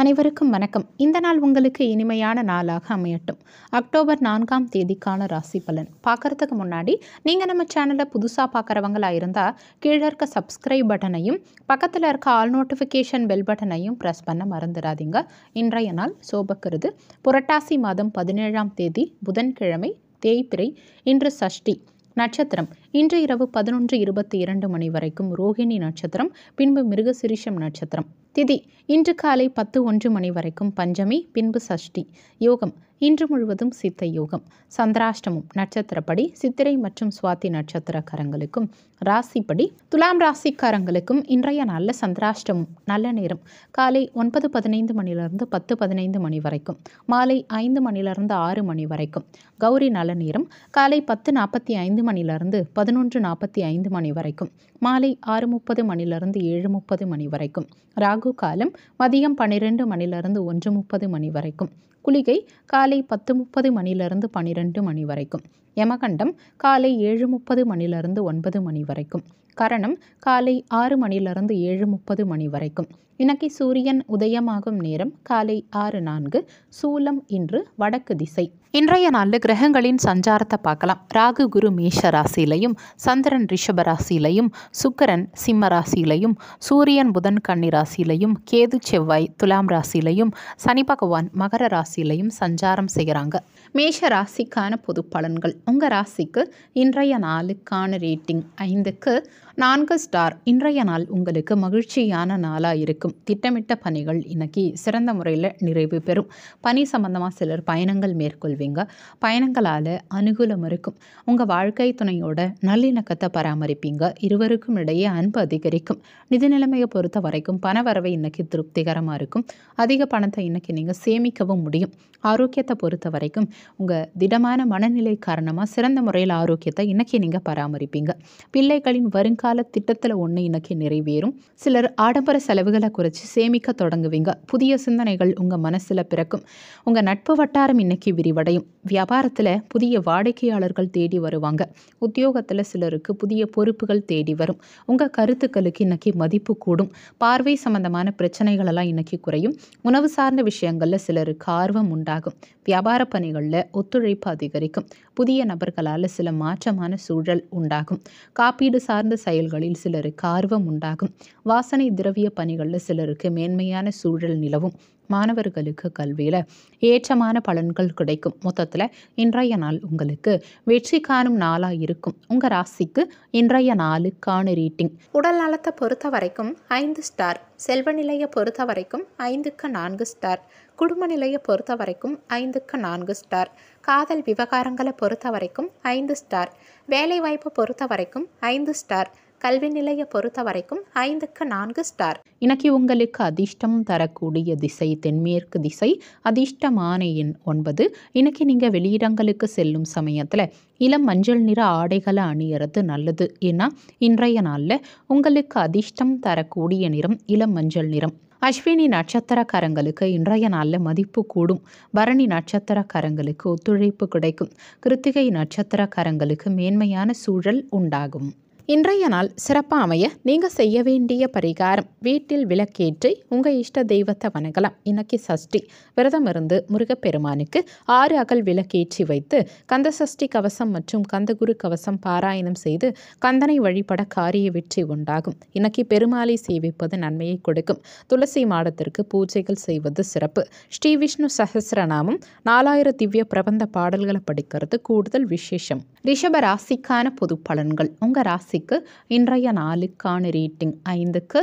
அனைவருக்கும் வணக்கம் இந்த நாள் உங்களுக்கு இனிமையான நாளாக அமையட்டும் அக்டோபர் நான்காம் தேதிக்கான ராசி பலன் பார்க்குறதுக்கு முன்னாடி நீங்கள் நம்ம சேனலை புதுசாக பார்க்குறவங்களாக இருந்தால் கீழே இருக்க சப்ஸ்கிரைப் பட்டனையும் பக்கத்தில் இருக்க ஆல் நோட்டிஃபிகேஷன் பெல் பட்டனையும் ப்ரெஸ் பண்ண மறந்துடாதீங்க இன்றைய நாள் சோபக்கிறது புரட்டாசி மாதம் பதினேழாம் தேதி புதன்கிழமை தேய்பிரை இன்று சஷ்டி நட்சத்திரம் இன்று இரவு பதினொன்று இருபத்தி இரண்டு மணி வரைக்கும் ரோஹிணி நட்சத்திரம் பின்பு மிருகசிரிஷம் நட்சத்திரம் திதி இன்று காலை பத்து ஒன்று மணி வரைக்கும் பஞ்சமி பின்பு சஷ்டி யோகம் இன்று முழுவதும் சித்த யோகம் சந்திராஷ்டமம் நட்சத்திரப்படி சித்திரை மற்றும் சுவாதி நட்சத்திரக்காரங்களுக்கும் ராசிப்படி துலாம் ராசிக்காரங்களுக்கும் இன்றைய நல்ல சந்திராஷ்டமம் நல்ல நேரம் காலை ஒன்பது பதினைந்து மணிலிருந்து பத்து பதினைந்து மணி வரைக்கும் மாலை ஐந்து மணிலிருந்து ஆறு மணி வரைக்கும் கௌரி நல்ல நேரம் காலை பத்து நாற்பத்தி ஐந்து மணிலிருந்து பதினொன்று நாற்பத்தி ஐந்து மணி வரைக்கும் மாலை ஆறு முப்பது மணிலிருந்து ஏழு முப்பது மணி வரைக்கும் ராகு காலம் மதியம் பன்னிரெண்டு மணிலிருந்து ஒன்று முப்பது மணி வரைக்கும் குளிகை காலை பத்து முப்பது மணிலிருந்து பன்னிரெண்டு மணி வரைக்கும் யமகண்டம் காலை ஏழு முப்பது மணிலிருந்து ஒன்பது மணி வரைக்கும் கரணம் காலை ஆறு மணிலிருந்து ஏழு முப்பது மணி வரைக்கும் இன்னைக்கு சூரியன் உதயமாகும் நேரம் காலை ஆறு நான்கு சூலம் இன்று வடக்கு திசை இன்றைய நாளில் கிரகங்களின் சஞ்சாரத்தை பார்க்கலாம் ராகு குரு மேஷ ராசியிலையும் சந்திரன் ரிஷப ராசியிலையும் சுக்கரன் சிம்ம ராசியிலையும் சூரியன் புதன் கன்னி ராசியிலையும் கேது செவ்வாய் துலாம் ராசியிலையும் சனி பகவான் மகர ராசியிலையும் சஞ்சாரம் செய்கிறாங்க மேஷ ராசிக்கான பொது பலன்கள் உங்கள் ராசிக்கு இன்றைய நாளுக்கான ரேட்டிங் ஐந்துக்கு நான்கு ஸ்டார் இன்றைய நாள் உங்களுக்கு மகிழ்ச்சியான நாளாக இருக்கும் திட்டமிட்ட பணிகள் இன்னைக்கு சிறந்த முறையில் நிறைவு பெறும் பணி சம்பந்தமாக சிலர் பயணங்கள் மேற்கொள்வீங்க பயணங்களால் அனுகூலம் இருக்கும் உங்கள் வாழ்க்கை துணையோட நல்லிணக்கத்தை பராமரிப்பீங்க இருவருக்கும் இடையே அன்பு அதிகரிக்கும் நிதி நிலைமையை பொறுத்த வரைக்கும் பண வரவை இன்னைக்கு திருப்திகரமாக இருக்கும் அதிக பணத்தை இன்னைக்கு நீங்கள் சேமிக்கவும் முடியும் ஆரோக்கியத்தை பொறுத்த வரைக்கும் உங்கள் திடமான மனநிலை காரணமாக சிறந்த முறையில் ஆரோக்கியத்தை இன்னைக்கு நீங்கள் பராமரிப்பீங்க பிள்ளைகளின் வருங்கால கால திட்டத்தில் ஒன்று இன்னைக்கு நிறைவேறும் சிலர் ஆடம்பர செலவுகளை குறைச்சி சேமிக்க தொடங்குவீங்க புதிய சிந்தனைகள் உங்கள் மனசில் பிறக்கும் உங்கள் நட்பு வட்டாரம் இன்னைக்கு விரிவடையும் வியாபாரத்தில் புதிய வாடிக்கையாளர்கள் தேடி வருவாங்க உத்தியோகத்தில் சிலருக்கு புதிய பொறுப்புகள் தேடி வரும் உங்கள் கருத்துக்களுக்கு இன்னைக்கு மதிப்பு கூடும் பார்வை சம்பந்தமான பிரச்சனைகளெல்லாம் இன்னைக்கு குறையும் உணவு சார்ந்த விஷயங்களில் சிலருக்கு ஆர்வம் உண்டாகும் வியாபார பணிகளில் ஒத்துழைப்பு அதிகரிக்கும் புதிய நபர்களால் சில மாற்றமான சூழல் உண்டாகும் காப்பீடு சார்ந்த செயல் செயல்களில் சிலருக்கு ஆர்வம் உண்டாகும் வாசனை திரவிய பணிகளில் சிலருக்கு மேன்மையான சூழல் நிலவும் மாணவர்களுக்கு கல்வியில் ஏற்றமான பலன்கள் கிடைக்கும் மொத்தத்தில் இன்றைய நாள் உங்களுக்கு வெற்றி காணும் நாளாக இருக்கும் உங்கள் ராசிக்கு இன்றைய நாளுக்கான ரீட்டிங் உடல் நலத்தை பொறுத்த வரைக்கும் ஐந்து ஸ்டார் செல்வ நிலையை பொறுத்த வரைக்கும் ஐந்துக்கு நான்கு ஸ்டார் குடும்ப நிலையை பொறுத்த வரைக்கும் ஐந்துக்கு நான்கு ஸ்டார் காதல் விவகாரங்களை பொறுத்த வரைக்கும் ஐந்து ஸ்டார் வேலை வாய்ப்பை பொறுத்த வரைக்கும் ஐந்து ஸ்டார் கல்வி நிலைய பொறுத்த வரைக்கும் ஐந்துக்கு நான்கு ஸ்டார் இன்னைக்கு உங்களுக்கு அதிர்ஷ்டம் தரக்கூடிய திசை தென்மேற்கு திசை அதிர்ஷ்டமான எண் ஒன்பது இன்னைக்கு நீங்கள் வெளியிடங்களுக்கு செல்லும் சமயத்தில் இளம் மஞ்சள் நிற ஆடைகளை அணியறது நல்லது ஏன்னா இன்றைய நாளில் உங்களுக்கு அதிர்ஷ்டம் தரக்கூடிய நிறம் இளம் மஞ்சள் நிறம் அஸ்வினி நட்சத்திரக்காரங்களுக்கு இன்றைய நாளில் மதிப்பு கூடும் பரணி நட்சத்திரக்காரங்களுக்கு ஒத்துழைப்பு கிடைக்கும் கிருத்திகை நட்சத்திரக்காரங்களுக்கு மேன்மையான சூழல் உண்டாகும் இன்றைய நாள் சிறப்பாக அமைய நீங்கள் செய்ய வேண்டிய பரிகாரம் வீட்டில் விளக்கேற்றி உங்கள் இஷ்ட தெய்வத்தை வணங்கலாம் இன்னைக்கு சஷ்டி விரதம் இருந்து முருகப்பெருமானுக்கு ஆறு அகல் விளக்கேற்றி வைத்து கந்த சஷ்டி கவசம் மற்றும் கந்தகுரு கவசம் பாராயணம் செய்து கந்தனை வழிபட காரிய வெற்றி உண்டாகும் இன்னைக்கு பெருமாளை சேவிப்பது நன்மையை கொடுக்கும் துளசி மாடத்திற்கு பூஜைகள் செய்வது சிறப்பு ஸ்ரீ விஷ்ணு சஹசிரநாமம் நாலாயிரம் திவ்ய பிரபந்த பாடல்களை படிக்கிறது கூடுதல் விசேஷம் ரிஷப ராசிக்கான பொது பலன்கள் உங்கள் ராசி ராசிக்கு இன்றைய நாளுக்கான ரேட்டிங் ஐந்துக்கு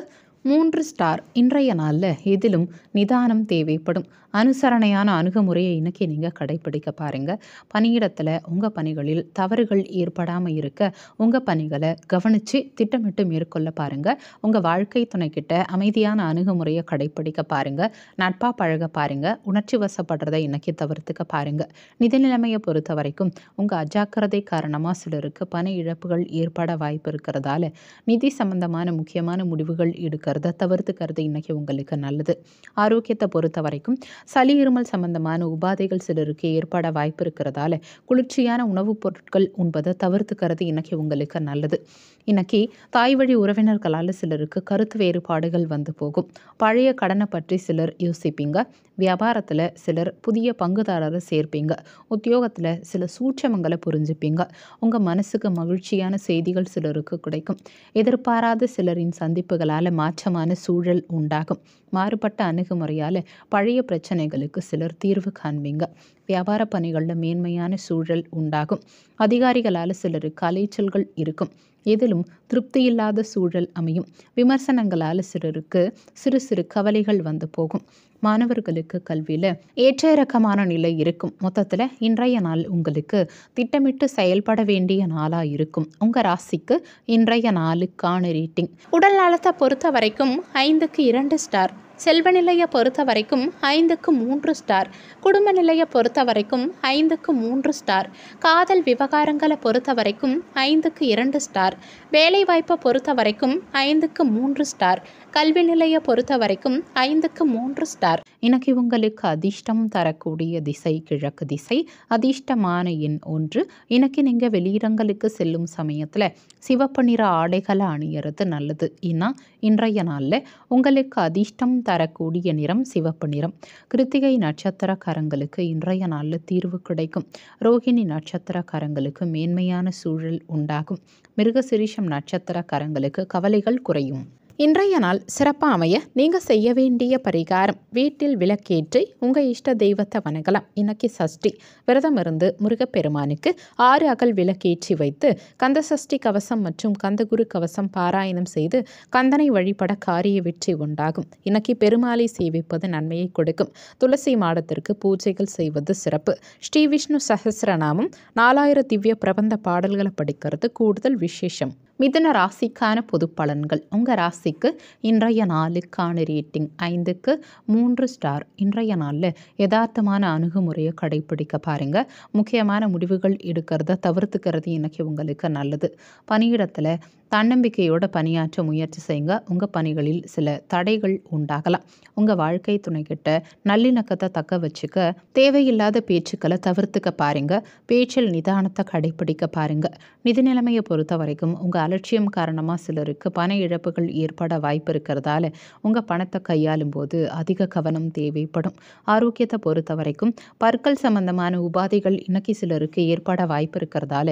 மூன்று ஸ்டார் இன்றைய நாளில் எதிலும் நிதானம் தேவைப்படும் அனுசரணையான அணுகுமுறையை இன்னைக்கு நீங்கள் கடைப்பிடிக்க பாருங்கள் பணியிடத்தில் உங்கள் பணிகளில் தவறுகள் ஏற்படாமல் இருக்க உங்கள் பணிகளை கவனித்து திட்டமிட்டு மேற்கொள்ள பாருங்கள் உங்கள் வாழ்க்கை துணைக்கிட்ட அமைதியான அணுகுமுறையை கடைப்பிடிக்க பாருங்கள் நட்பாக பழக பாருங்கள் உணர்ச்சி வசப்படுறதை இன்றைக்கி தவிர்த்துக்க பாருங்கள் நிதிநிலைமையை பொறுத்த வரைக்கும் உங்கள் அஜாக்கிரதை காரணமாக சிலருக்கு பண இழப்புகள் ஏற்பட வாய்ப்பு இருக்கிறதால நிதி சம்பந்தமான முக்கியமான முடிவுகள் எடுக்கிறத தவிர்த்துக்கிறது இன்றைக்கி உங்களுக்கு நல்லது ஆரோக்கியத்தை பொறுத்த வரைக்கும் சளி இருமல் சம்பந்தமான உபாதைகள் சிலருக்கு ஏற்பட வாய்ப்பு இருக்கிறதால குளிர்ச்சியான உணவுப் பொருட்கள் உண்பதை தவிர்த்துக்கிறது இன்னைக்கு உங்களுக்கு நல்லது இன்னைக்கு தாய் வழி உறவினர்களால் சிலருக்கு கருத்து வேறுபாடுகள் வந்து போகும் பழைய கடனை பற்றி சிலர் யோசிப்பீங்க வியாபாரத்தில் சிலர் புதிய பங்குதாரரை சேர்ப்பீங்க உத்தியோகத்தில் சில சூட்சமங்களை புரிஞ்சுப்பீங்க உங்கள் மனசுக்கு மகிழ்ச்சியான செய்திகள் சிலருக்கு கிடைக்கும் எதிர்பாராத சிலரின் சந்திப்புகளால் மாற்றமான சூழல் உண்டாகும் மாறுபட்ட அணுகுமுறையால் பழைய பிரச்சனை பிரச்சனைகளுக்கு சிலர் தீர்வு காண்பீங்க வியாபார பணிகளில் மேன்மையான சூழல் உண்டாகும் அதிகாரிகளால் சிலருக்கு அலைச்சல்கள் இருக்கும் எதிலும் திருப்தி இல்லாத சூழல் அமையும் விமர்சனங்களால் சிலருக்கு சிறு சிறு கவலைகள் வந்து போகும் மாணவர்களுக்கு கல்வியில் ஏற்ற இறக்கமான நிலை இருக்கும் மொத்தத்தில் இன்றைய நாள் உங்களுக்கு திட்டமிட்டு செயல்பட வேண்டிய நாளாக இருக்கும் உங்கள் ராசிக்கு இன்றைய நாளுக்கான ரேட்டிங் உடல் நலத்தை பொறுத்த வரைக்கும் ஐந்துக்கு இரண்டு ஸ்டார் செல்வ நிலையை பொறுத்த வரைக்கும் ஐந்துக்கு மூன்று ஸ்டார் குடும்ப நிலையை பொறுத்த வரைக்கும் ஐந்துக்கு மூன்று ஸ்டார் காதல் விவகாரங்களை பொறுத்த வரைக்கும் ஐந்துக்கு இரண்டு ஸ்டார் வேலைவாய்ப்பை பொறுத்த வரைக்கும் ஐந்துக்கு மூன்று ஸ்டார் கல்வி நிலையை பொறுத்த வரைக்கும் ஐந்துக்கு மூன்று ஸ்டார் எனக்கு இவங்களுக்கு அதிர்ஷ்டம் தரக்கூடிய திசை கிழக்கு திசை அதிர்ஷ்டமான எண் ஒன்று எனக்கு நீங்கள் வெளியிடங்களுக்கு செல்லும் சமயத்தில் சிவப்பு நிற ஆடைகளை அணியறது நல்லது ஏன்னா இன்றைய நாளில் உங்களுக்கு அதிர்ஷ்டம் தரக்கூடிய நிறம் சிவப்பு நிறம் கிருத்திகை நட்சத்திரக்காரங்களுக்கு இன்றைய நாளில் தீர்வு கிடைக்கும் ரோஹிணி நட்சத்திரக்காரங்களுக்கு மேன்மையான சூழல் உண்டாகும் நட்சத்திர நட்சத்திரக்காரங்களுக்கு கவலைகள் குறையும் இன்றைய நாள் சிறப்பாக அமைய நீங்கள் செய்ய வேண்டிய பரிகாரம் வீட்டில் விளக்கேற்றி உங்கள் இஷ்ட தெய்வத்தை வணங்கலாம் இன்னைக்கு சஷ்டி விரதம் இருந்து முருகப்பெருமானுக்கு ஆறு அகல் விளக்கேற்றி வைத்து கந்த சஷ்டி கவசம் மற்றும் கந்தகுரு கவசம் பாராயணம் செய்து கந்தனை வழிபட காரிய வெற்றி உண்டாகும் இன்னைக்கு பெருமாளை சேவிப்பது நன்மையை கொடுக்கும் துளசி மாடத்திற்கு பூஜைகள் செய்வது சிறப்பு ஸ்ரீ விஷ்ணு சஹசிரநாமம் நாலாயிரம் திவ்ய பிரபந்த பாடல்களை படிக்கிறது கூடுதல் விசேஷம் மிதன ராசிக்கான பொது பலன்கள் உங்கள் ராசிக்கு இன்றைய நாளுக்கான ரேட்டிங் ஐந்துக்கு மூன்று ஸ்டார் இன்றைய நாளில் யதார்த்தமான அணுகுமுறையை கடைபிடிக்க பாருங்கள் முக்கியமான முடிவுகள் எடுக்கிறத தவிர்த்துக்கிறது இன்றைக்கி உங்களுக்கு நல்லது பணியிடத்தில் தன்னம்பிக்கையோட பணியாற்ற முயற்சி செய்யுங்க உங்கள் பணிகளில் சில தடைகள் உண்டாகலாம் உங்கள் வாழ்க்கை துணைக்கிட்ட நல்லிணக்கத்தை தக்க வச்சுக்க தேவையில்லாத பேச்சுக்களை தவிர்த்துக்க பாருங்க பேச்சில் நிதானத்தை கடைபிடிக்க பாருங்க நிதி நிலைமையை பொறுத்த வரைக்கும் உங்கள் அலட்சியம் காரணமாக சிலருக்கு பண இழப்புகள் ஏற்பட வாய்ப்பு இருக்கிறதால உங்கள் பணத்தை கையாளும் போது அதிக கவனம் தேவைப்படும் ஆரோக்கியத்தை பொறுத்த வரைக்கும் பற்கள் சம்பந்தமான உபாதைகள் இன்னைக்கு சிலருக்கு ஏற்பட வாய்ப்பு இருக்கிறதால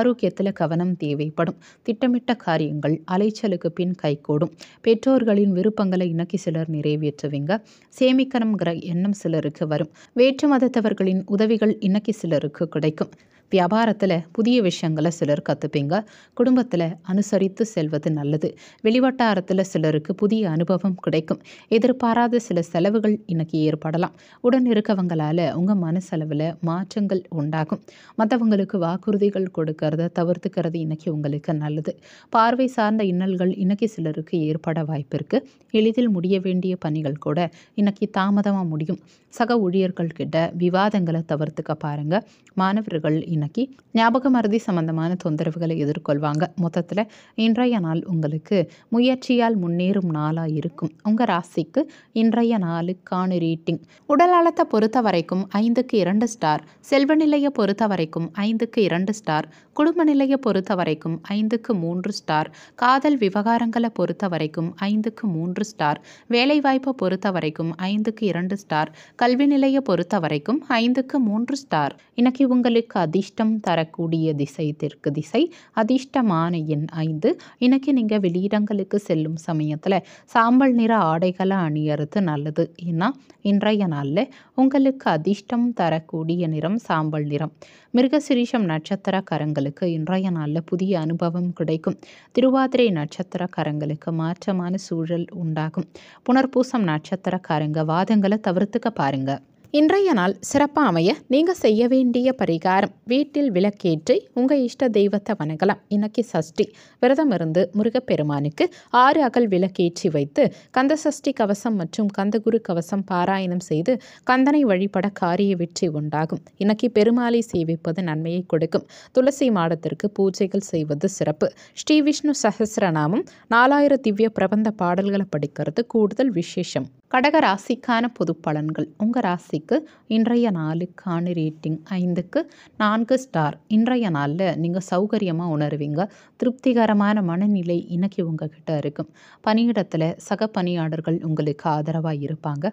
ஆரோக்கியத்தில் கவனம் தேவைப்படும் திட்டமிட்ட காரியங்கள் அலைச்சலுக்கு பின் கைகூடும் பெற்றோர்களின் விருப்பங்களை இன்னைக்கு சிலர் நிறைவேற்றுவீங்க சேமிக்கணுங்கிற எண்ணம் சிலருக்கு வரும் வேற்று மதத்தவர்களின் உதவிகள் இன்னைக்கு சிலருக்கு கிடைக்கும் வியாபாரத்தில் புதிய விஷயங்களை சிலர் கற்றுப்பீங்க குடும்பத்தில் அனுசரித்து செல்வது நல்லது வெளிவட்டாரத்தில் சிலருக்கு புதிய அனுபவம் கிடைக்கும் எதிர்பாராத சில செலவுகள் இன்னைக்கு ஏற்படலாம் உடன் இருக்கவங்களால் உங்கள் மனசெலவில் மாற்றங்கள் உண்டாகும் மற்றவங்களுக்கு வாக்குறுதிகள் கொடுக்கறத தவிர்த்துக்கிறது இன்னைக்கு உங்களுக்கு நல்லது பார்வை சார்ந்த இன்னல்கள் இன்னைக்கு சிலருக்கு ஏற்பட வாய்ப்பு இருக்குது எளிதில் முடிய வேண்டிய பணிகள் கூட இன்னைக்கு தாமதமாக முடியும் சக ஊழியர்கள்கிட்ட விவாதங்களை தவிர்த்துக்க பாருங்க மாணவர்கள் இன்னைக்கு ஞாபக மருதி சம்பந்தமான தொந்தரவுகளை எதிர்கொள்வாங்க மொத்தத்தில் இன்றைய நாள் உங்களுக்கு முயற்சியால் முன்னேறும் நாளாக இருக்கும் உங்கள் ராசிக்கு இன்றைய நாளுக்கான ரீட்டிங் உடல் அளத்தை பொறுத்த வரைக்கும் ஐந்துக்கு இரண்டு ஸ்டார் செல்வ நிலையை பொறுத்த வரைக்கும் ஐந்துக்கு இரண்டு ஸ்டார் குடும்ப நிலையை பொறுத்த வரைக்கும் ஐந்துக்கு மூன்று ஸ்டார் காதல் விவகாரங்களை பொறுத்த வரைக்கும் ஐந்துக்கு மூன்று ஸ்டார் வேலைவாய்ப்பை பொறுத்த வரைக்கும் ஐந்துக்கு இரண்டு ஸ்டார் கல்வி நிலைய பொறுத்த வரைக்கும் ஐந்துக்கு மூன்று ஸ்டார் இன்னைக்கு உங்களுக்கு அதிர்ஷ்டம் தரக்கூடிய திசை தெற்கு திசை அதிர்ஷ்டமான எண் ஐந்து இன்னைக்கு நீங்கள் வெளியிடங்களுக்கு செல்லும் சமயத்தில் சாம்பல் நிற ஆடைகளை அணியறது நல்லது ஏன்னா இன்றைய நாளில் உங்களுக்கு அதிர்ஷ்டம் தரக்கூடிய நிறம் சாம்பல் நிறம் மிருகசிரீஷம் நட்சத்திரக்காரங்களுக்கு இன்றைய நாளில் புதிய அனுபவம் கிடைக்கும் திருவாதிரை நட்சத்திரக்காரங்களுக்கு மாற்றமான சூழல் உண்டாகும் புனர்பூசம் நட்சத்திரக்காரங்க வாதங்களை தவிர்த்துக்க பாருங்கள் இன்றைய நாள் சிறப்பாக அமைய நீங்கள் செய்ய வேண்டிய பரிகாரம் வீட்டில் விளக்கேற்றி உங்கள் இஷ்ட தெய்வத்தை வணங்கலாம் இன்னைக்கு சஷ்டி விரதம் இருந்து முருகப்பெருமானுக்கு ஆறு அகல் விளக்கேற்றி வைத்து கந்த சஷ்டி கவசம் மற்றும் கந்தகுரு கவசம் பாராயணம் செய்து கந்தனை வழிபட காரிய வெற்றி உண்டாகும் இன்னைக்கு பெருமாளை சேவிப்பது நன்மையை கொடுக்கும் துளசி மாடத்திற்கு பூஜைகள் செய்வது சிறப்பு ஸ்ரீ விஷ்ணு சஹசிரநாமம் நாலாயிரம் திவ்ய பிரபந்த பாடல்களை படிக்கிறது கூடுதல் விசேஷம் கடக ராசிக்கான பொது பலன்கள் உங்கள் ராசிக்கு இன்றைய நாளுக்கான ரேட்டிங் ஐந்துக்கு நான்கு ஸ்டார் இன்றைய நாளில் நீங்கள் சௌகரியமாக உணர்வீங்க திருப்திகரமான மனநிலை இன்னைக்கு உங்ககிட்ட இருக்கும் பணியிடத்தில் சக பணியாளர்கள் உங்களுக்கு ஆதரவாக இருப்பாங்க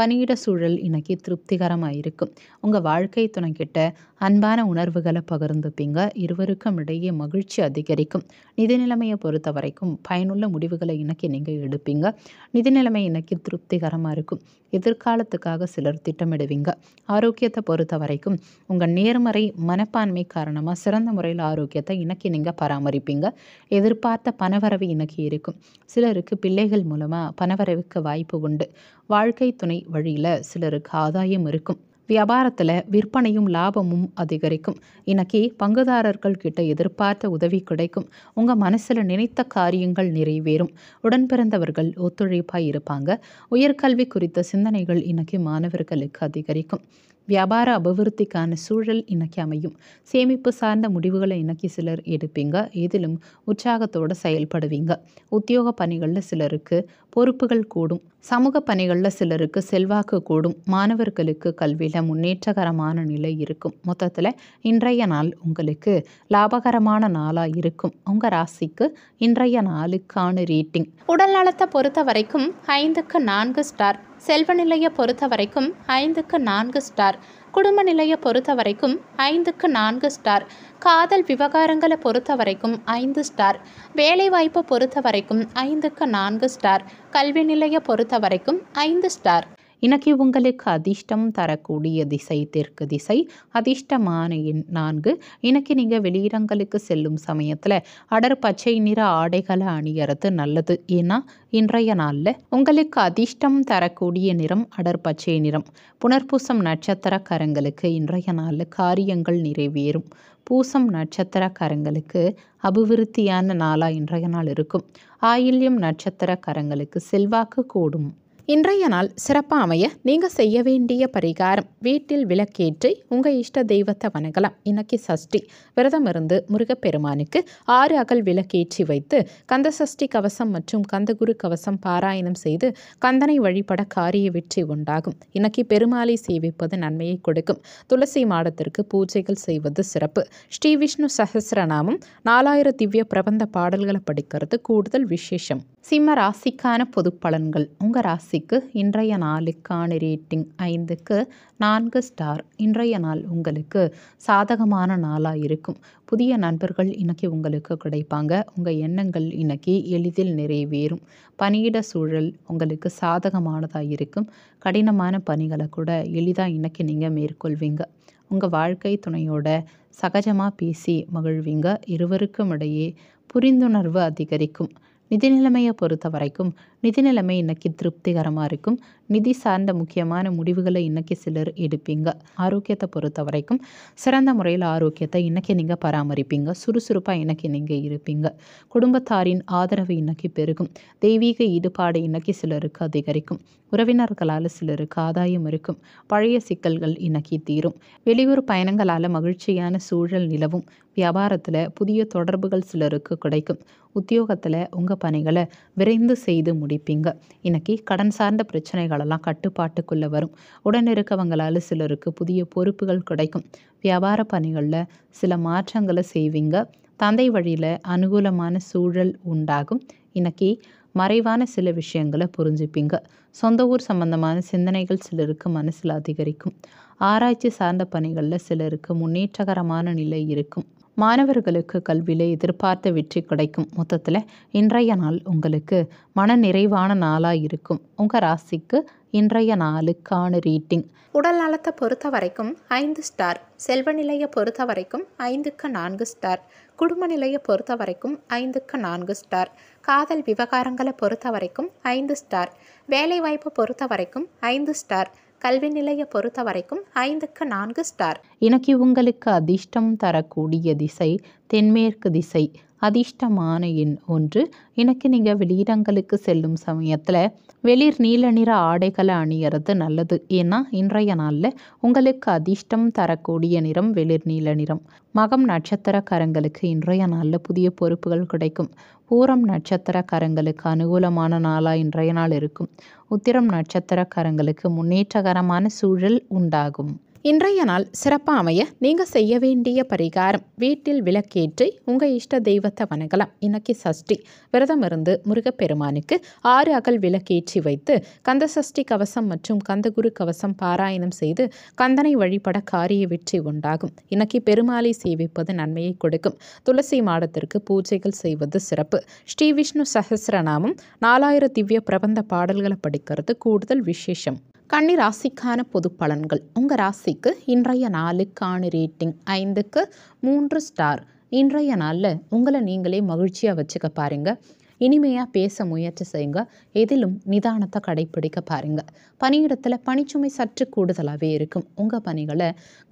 பணியிட சூழல் இன்னைக்கு திருப்திகரமாக இருக்கும் உங்கள் வாழ்க்கை துணைக்கிட்ட அன்பான உணர்வுகளை பகிர்ந்துப்பீங்க இருவருக்கும் இடையே மகிழ்ச்சி அதிகரிக்கும் நிதி நிலைமையை பொறுத்த வரைக்கும் பயனுள்ள முடிவுகளை இன்னைக்கு நீங்கள் எடுப்பீங்க நிதி நிலைமை இன்னைக்கு திருப்திகரமாக இருக்கும் எதிர்காலத்துக்காக சிலர் திட்டமிடுவீங்க ஆரோக்கியத்தை பொறுத்த வரைக்கும் உங்கள் நேர்மறை மனப்பான்மை காரணமாக சிறந்த முறையில் ஆரோக்கியத்தை இன்னைக்கு நீங்கள் பராமரிப்பீங்க எதிர்பார்த்த பணவரவு இன்னைக்கு இருக்கும் சிலருக்கு பிள்ளைகள் மூலமாக பணவரவுக்கு வாய்ப்பு உண்டு வாழ்க்கை துணை வழியில் சிலருக்கு ஆதாயம் இருக்கும் வியாபாரத்தில் விற்பனையும் லாபமும் அதிகரிக்கும் இன்னைக்கு பங்குதாரர்கள் கிட்ட எதிர்பார்த்த உதவி கிடைக்கும் உங்கள் மனசில் நினைத்த காரியங்கள் நிறைவேறும் உடன்பிறந்தவர்கள் பிறந்தவர்கள் ஒத்துழைப்பாக இருப்பாங்க உயர்கல்வி குறித்த சிந்தனைகள் இன்னைக்கு மாணவர்களுக்கு அதிகரிக்கும் வியாபார அபிவிருத்திக்கான சூழல் இன்னைக்கு அமையும் சேமிப்பு சார்ந்த முடிவுகளை இன்னைக்கு சிலர் எடுப்பீங்க இதிலும் உற்சாகத்தோடு செயல்படுவீங்க உத்தியோக பணிகளில் சிலருக்கு பொறுப்புகள் கூடும் சமூக பணிகளில் சிலருக்கு செல்வாக்கு கூடும் மாணவர்களுக்கு கல்வியில் முன்னேற்றகரமான நிலை இருக்கும் மொத்தத்தில் இன்றைய நாள் உங்களுக்கு லாபகரமான நாளாக இருக்கும் உங்கள் ராசிக்கு இன்றைய நாளுக்கான ரேட்டிங் உடல்நலத்தை பொறுத்த வரைக்கும் ஐந்துக்கு நான்கு ஸ்டார் செல்வ நிலைய பொறுத்த வரைக்கும் ஐந்துக்கு நான்கு ஸ்டார் குடும்ப நிலைய பொறுத்த வரைக்கும் ஐந்துக்கு நான்கு ஸ்டார் காதல் விவகாரங்களை பொறுத்த வரைக்கும் ஐந்து ஸ்டார் வேலைவாய்ப்பை பொறுத்த வரைக்கும் ஐந்துக்கு நான்கு ஸ்டார் கல்வி நிலைய பொறுத்த வரைக்கும் ஐந்து ஸ்டார் இன்னைக்கு உங்களுக்கு அதிர்ஷ்டம் தரக்கூடிய திசை தெற்கு திசை அதிர்ஷ்டமான எண் நான்கு இன்னைக்கு நீங்கள் வெளியிடங்களுக்கு செல்லும் சமயத்தில் அடர் பச்சை நிற ஆடைகளை அணியறது நல்லது ஏன்னா இன்றைய நாளில் உங்களுக்கு அதிர்ஷ்டம் தரக்கூடிய நிறம் அடர் பச்சை நிறம் புனர்பூசம் நட்சத்திரக்காரங்களுக்கு இன்றைய நாளில் காரியங்கள் நிறைவேறும் பூசம் நட்சத்திரக்காரங்களுக்கு அபிவிருத்தியான நாளாக இன்றைய நாள் இருக்கும் ஆயில்யம் நட்சத்திரக்காரங்களுக்கு செல்வாக்கு கூடும் இன்றைய நாள் சிறப்பாக அமைய நீங்கள் செய்ய வேண்டிய பரிகாரம் வீட்டில் விளக்கேற்றி உங்கள் இஷ்ட தெய்வத்தை வணங்கலாம் இன்னைக்கு சஷ்டி விரதம் இருந்து முருகப்பெருமானுக்கு ஆறு அகல் விளக்கேற்றி வைத்து கந்த சஷ்டி கவசம் மற்றும் கந்தகுரு கவசம் பாராயணம் செய்து கந்தனை வழிபட காரிய வெற்றி உண்டாகும் இன்னைக்கு பெருமாளை சேவிப்பது நன்மையை கொடுக்கும் துளசி மாடத்திற்கு பூஜைகள் செய்வது சிறப்பு ஸ்ரீ விஷ்ணு சஹசிரநாமம் நாலாயிரம் திவ்ய பிரபந்த பாடல்களை படிக்கிறது கூடுதல் விசேஷம் சிம்ம ராசிக்கான பொது பலன்கள் உங்கள் ராசி ராசிக்கு இன்றைய நாளுக்கான ரேட்டிங் ஐந்துக்கு நான்கு ஸ்டார் இன்றைய நாள் உங்களுக்கு சாதகமான நாளாக இருக்கும் புதிய நண்பர்கள் இன்னைக்கு உங்களுக்கு கிடைப்பாங்க உங்கள் எண்ணங்கள் இன்னைக்கு எளிதில் நிறைவேறும் பணியிட சூழல் உங்களுக்கு சாதகமானதாக இருக்கும் கடினமான பணிகளை கூட எளிதாக இன்னைக்கு நீங்கள் மேற்கொள்வீங்க உங்கள் வாழ்க்கை துணையோட சகஜமாக பேசி மகிழ்வீங்க இருவருக்கும் இடையே புரிந்துணர்வு அதிகரிக்கும் நிதி நிலைமையை பொறுத்த வரைக்கும் நிதி நிலைமை இன்னைக்கு திருப்திகரமாக இருக்கும் நிதி சார்ந்த முக்கியமான முடிவுகளை இன்னைக்கு சிலர் எடுப்பீங்க ஆரோக்கியத்தை பொறுத்த வரைக்கும் சிறந்த முறையில் ஆரோக்கியத்தை இன்றைக்கி நீங்கள் பராமரிப்பீங்க சுறுசுறுப்பாக இன்றைக்கி நீங்கள் இருப்பீங்க குடும்பத்தாரின் ஆதரவு இன்னைக்கு பெருகும் தெய்வீக ஈடுபாடு இன்னைக்கு சிலருக்கு அதிகரிக்கும் உறவினர்களால் சிலருக்கு ஆதாயம் இருக்கும் பழைய சிக்கல்கள் இன்றைக்கி தீரும் வெளியூர் பயணங்களால் மகிழ்ச்சியான சூழல் நிலவும் வியாபாரத்தில் புதிய தொடர்புகள் சிலருக்கு கிடைக்கும் உத்தியோகத்தில் உங்கள் பணிகளை விரைந்து செய்து முடி கடைபிடிப்பீங்க இன்னைக்கு கடன் சார்ந்த பிரச்சனைகளெல்லாம் கட்டுப்பாட்டுக்குள்ளே வரும் உடன் இருக்கவங்களால சிலருக்கு புதிய பொறுப்புகள் கிடைக்கும் வியாபார பணிகளில் சில மாற்றங்களை செய்வீங்க தந்தை வழியில் அனுகூலமான சூழல் உண்டாகும் இன்னைக்கு மறைவான சில விஷயங்களை புரிஞ்சுப்பீங்க சொந்த ஊர் சம்பந்தமான சிந்தனைகள் சிலருக்கு மனசில் அதிகரிக்கும் ஆராய்ச்சி சார்ந்த பணிகளில் சிலருக்கு முன்னேற்றகரமான நிலை இருக்கும் மாணவர்களுக்கு கல்வியில் எதிர்பார்த்த வெற்றி கிடைக்கும் மொத்தத்தில் இன்றைய நாள் உங்களுக்கு மன நிறைவான நாளாக இருக்கும் உங்கள் ராசிக்கு இன்றைய நாளுக்கான ரீட்டிங் உடல் நலத்தை பொறுத்த வரைக்கும் ஐந்து ஸ்டார் செல்வ நிலையை பொறுத்த வரைக்கும் ஐந்துக்கு நான்கு ஸ்டார் குடும்ப நிலையை பொறுத்த வரைக்கும் ஐந்துக்கு நான்கு ஸ்டார் காதல் விவகாரங்களை பொறுத்த வரைக்கும் ஐந்து ஸ்டார் வேலைவாய்ப்பை பொறுத்த வரைக்கும் ஐந்து ஸ்டார் கல்வி நிலைய பொறுத்த வரைக்கும் ஐந்துக்கு நான்கு ஸ்டார் இன்னைக்கு உங்களுக்கு அதிர்ஷ்டம் தரக்கூடிய திசை தென்மேற்கு திசை அதிர்ஷ்டமான எண் ஒன்று எனக்கு நீங்கள் வெளியிடங்களுக்கு செல்லும் சமயத்தில் வெளிர் நீல நிற ஆடைகளை அணியறது நல்லது ஏன்னா இன்றைய நாளில் உங்களுக்கு அதிர்ஷ்டம் தரக்கூடிய நிறம் வெளிர் நீல நிறம் மகம் நட்சத்திரக்காரங்களுக்கு இன்றைய நாளில் புதிய பொறுப்புகள் கிடைக்கும் பூரம் நட்சத்திரக்காரங்களுக்கு அனுகூலமான நாளாக இன்றைய நாள் இருக்கும் உத்திரம் நட்சத்திரக்காரங்களுக்கு முன்னேற்றகரமான சூழல் உண்டாகும் இன்றைய நாள் சிறப்பாக அமைய நீங்கள் செய்ய வேண்டிய பரிகாரம் வீட்டில் விளக்கேற்றி உங்கள் இஷ்ட தெய்வத்தை வணங்கலாம் இன்னைக்கு சஷ்டி விரதம் இருந்து முருகப்பெருமானுக்கு ஆறு அகல் விளக்கேற்றி வைத்து கந்த சஷ்டி கவசம் மற்றும் கந்தகுரு கவசம் பாராயணம் செய்து கந்தனை வழிபட காரிய வெற்றி உண்டாகும் இன்னைக்கு பெருமாளை சேவிப்பது நன்மையை கொடுக்கும் துளசி மாடத்திற்கு பூஜைகள் செய்வது சிறப்பு ஸ்ரீ விஷ்ணு சஹசிரநாமம் நாலாயிர திவ்ய பிரபந்த பாடல்களை படிக்கிறது கூடுதல் விசேஷம் கன்னி ராசிக்கான பொது பலன்கள் உங்கள் ராசிக்கு இன்றைய நாளுக்கான ரேட்டிங் ஐந்துக்கு மூன்று ஸ்டார் இன்றைய நாளில் உங்களை நீங்களே மகிழ்ச்சியாக வச்சுக்க பாருங்கள் இனிமையாக பேச முயற்சி செய்யுங்க எதிலும் நிதானத்தை கடைப்பிடிக்க பாருங்க பணியிடத்தில் பணிச்சுமை சற்று கூடுதலாகவே இருக்கும் உங்கள் பணிகளை